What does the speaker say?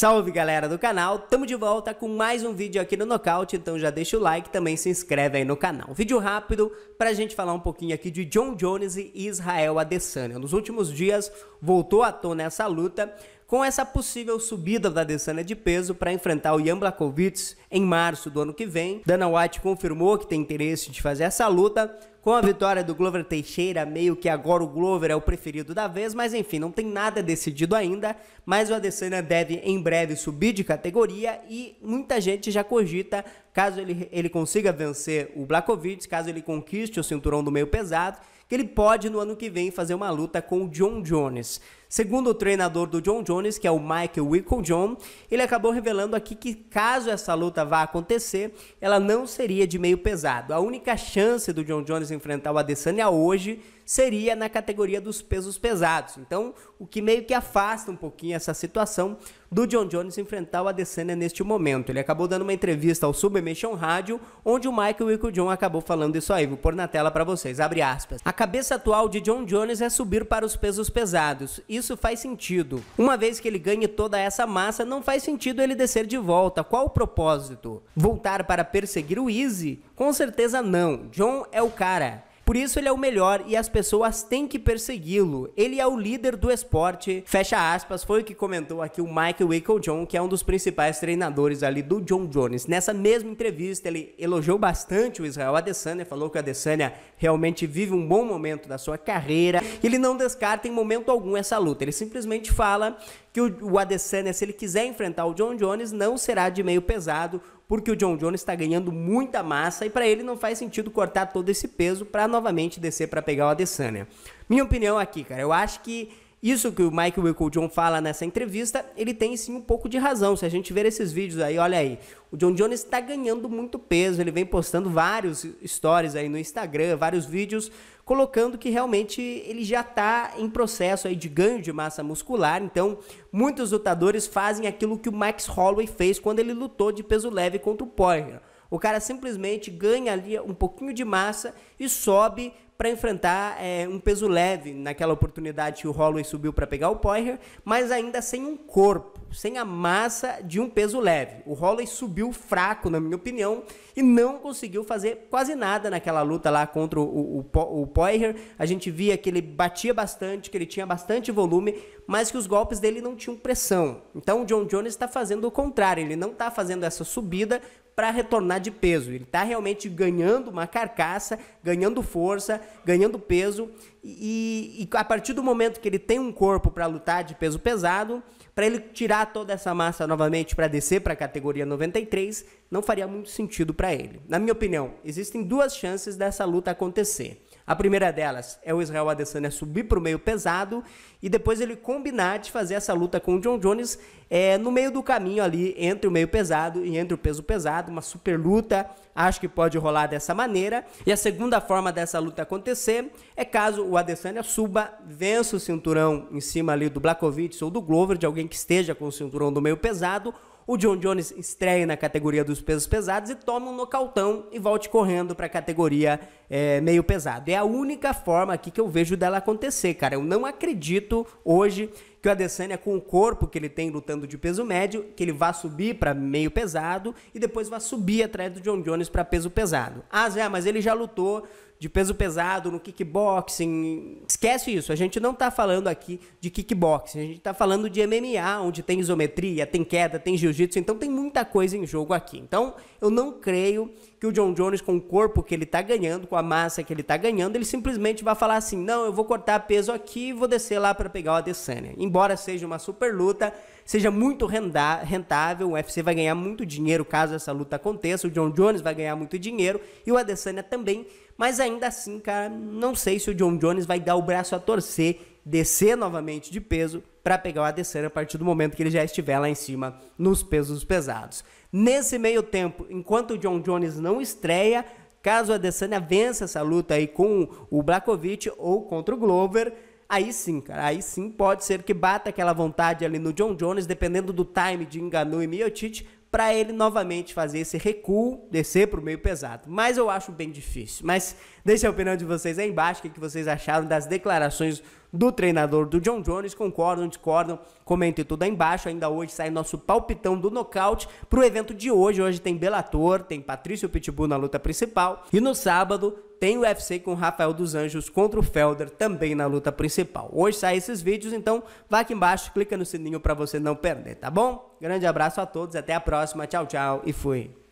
Salve galera do canal, tamo de volta com mais um vídeo aqui no Nocaute, então já deixa o like e também se inscreve aí no canal. Vídeo rápido pra gente falar um pouquinho aqui de John Jones e Israel Adesanya. Nos últimos dias voltou à tona essa luta, com essa possível subida da Adesanya de peso para enfrentar o Jan Blakovic em março do ano que vem. Dana White confirmou que tem interesse de fazer essa luta, com a vitória do Glover Teixeira, meio que agora o Glover é o preferido da vez, mas enfim, não tem nada decidido ainda, mas o Adesanya deve em breve subir de categoria e muita gente já cogita, caso ele, ele consiga vencer o Blakovic, caso ele conquiste o cinturão do meio pesado, que ele pode no ano que vem fazer uma luta com o John Jones. Segundo o treinador do John Jones, que é o Michael John, ele acabou revelando aqui que caso essa luta vá acontecer, ela não seria de meio pesado. A única chance do John Jones enfrentar o Adesanya hoje seria na categoria dos pesos pesados. Então, o que meio que afasta um pouquinho essa situação do John Jones enfrentar o Adesanya neste momento. Ele acabou dando uma entrevista ao Submission Rádio, onde o Michael John acabou falando isso aí. Vou pôr na tela para vocês. Abre aspas. A cabeça atual de John Jones é subir para os pesos pesados. E isso faz sentido. Uma vez que ele ganhe toda essa massa, não faz sentido ele descer de volta. Qual o propósito? Voltar para perseguir o Easy? Com certeza não. John é o cara. Por isso ele é o melhor e as pessoas têm que persegui-lo. Ele é o líder do esporte. Fecha aspas, foi o que comentou aqui o Mike Waco John, que é um dos principais treinadores ali do John Jones. Nessa mesma entrevista, ele elogiou bastante o Israel Adesanya, falou que o Adesanya realmente vive um bom momento da sua carreira. Ele não descarta em momento algum essa luta. Ele simplesmente fala que o Adesanya, se ele quiser enfrentar o John Jones, não será de meio pesado porque o John Jones está ganhando muita massa e para ele não faz sentido cortar todo esse peso para novamente descer para pegar o Adesanya. Minha opinião aqui, cara, eu acho que isso que o Mike Wickle John fala nessa entrevista, ele tem sim um pouco de razão. Se a gente ver esses vídeos aí, olha aí, o John Jones está ganhando muito peso. Ele vem postando vários stories aí no Instagram, vários vídeos, colocando que realmente ele já está em processo aí de ganho de massa muscular. Então, muitos lutadores fazem aquilo que o Max Holloway fez quando ele lutou de peso leve contra o Poirier. O cara simplesmente ganha ali um pouquinho de massa e sobe para enfrentar é, um peso leve naquela oportunidade que o Holloway subiu para pegar o Poirier, mas ainda sem um corpo, sem a massa de um peso leve. O Holloway subiu fraco, na minha opinião, e não conseguiu fazer quase nada naquela luta lá contra o, o, o Poirier. A gente via que ele batia bastante, que ele tinha bastante volume, mas que os golpes dele não tinham pressão. Então o John Jones está fazendo o contrário, ele não está fazendo essa subida para retornar de peso. Ele está realmente ganhando uma carcaça, ganhando força, ganhando peso. E, e a partir do momento que ele tem um corpo para lutar de peso pesado, para ele tirar toda essa massa novamente para descer para a categoria 93, não faria muito sentido para ele. Na minha opinião, existem duas chances dessa luta acontecer. A primeira delas é o Israel Adesanya subir para o meio pesado e depois ele combinar de fazer essa luta com o John Jones é, no meio do caminho ali entre o meio pesado e entre o peso pesado, uma super luta. Acho que pode rolar dessa maneira. E a segunda forma dessa luta acontecer é caso o Adesanya suba, vença o cinturão em cima ali do Blakovic ou do Glover, de alguém que esteja com o cinturão do meio pesado, o John Jones estreia na categoria dos pesos pesados e toma um nocautão e volte correndo para a categoria é, meio pesado. É a única forma aqui que eu vejo dela acontecer, cara. Eu não acredito hoje que o Adesanya, com o corpo que ele tem lutando de peso médio, que ele vá subir para meio pesado e depois vá subir atrás do John Jones para peso pesado. Ah, Zé, mas ele já lutou de peso pesado no kickboxing. Esquece isso, a gente não está falando aqui de kickboxing, a gente está falando de MMA, onde tem isometria, tem queda, tem jiu-jitsu, então tem muita coisa em jogo aqui. Então, eu não creio que o John Jones, com o corpo que ele está ganhando, com a massa que ele está ganhando, ele simplesmente vai falar assim: não, eu vou cortar peso aqui e vou descer lá para pegar o Adesanya. Embora seja uma super luta, seja muito rentável, o UFC vai ganhar muito dinheiro caso essa luta aconteça, o John Jones vai ganhar muito dinheiro e o Adesanya também. Mas ainda assim, cara, não sei se o John Jones vai dar o braço a torcer, descer novamente de peso para pegar o Adesanya a partir do momento que ele já estiver lá em cima nos pesos pesados. Nesse meio tempo, enquanto o John Jones não estreia, caso a Adesanya vença essa luta aí com o Blakovic ou contra o Glover, aí sim, cara, aí sim pode ser que bata aquela vontade ali no John Jones, dependendo do time de Enganu e Miocic, para ele novamente fazer esse recuo, descer para o meio pesado. Mas eu acho bem difícil. Mas deixe a opinião de vocês aí embaixo, o que vocês acharam das declarações do treinador do John Jones. Concordam, discordam? Comentem tudo aí embaixo. Ainda hoje sai nosso palpitão do nocaute o evento de hoje. Hoje tem Belator, tem Patrício Pitbull na luta principal. E no sábado tem o UFC com Rafael dos Anjos contra o Felder também na luta principal. Hoje saem esses vídeos, então vá aqui embaixo, clica no sininho para você não perder, tá bom? Grande abraço a todos, até a próxima, tchau, tchau e fui.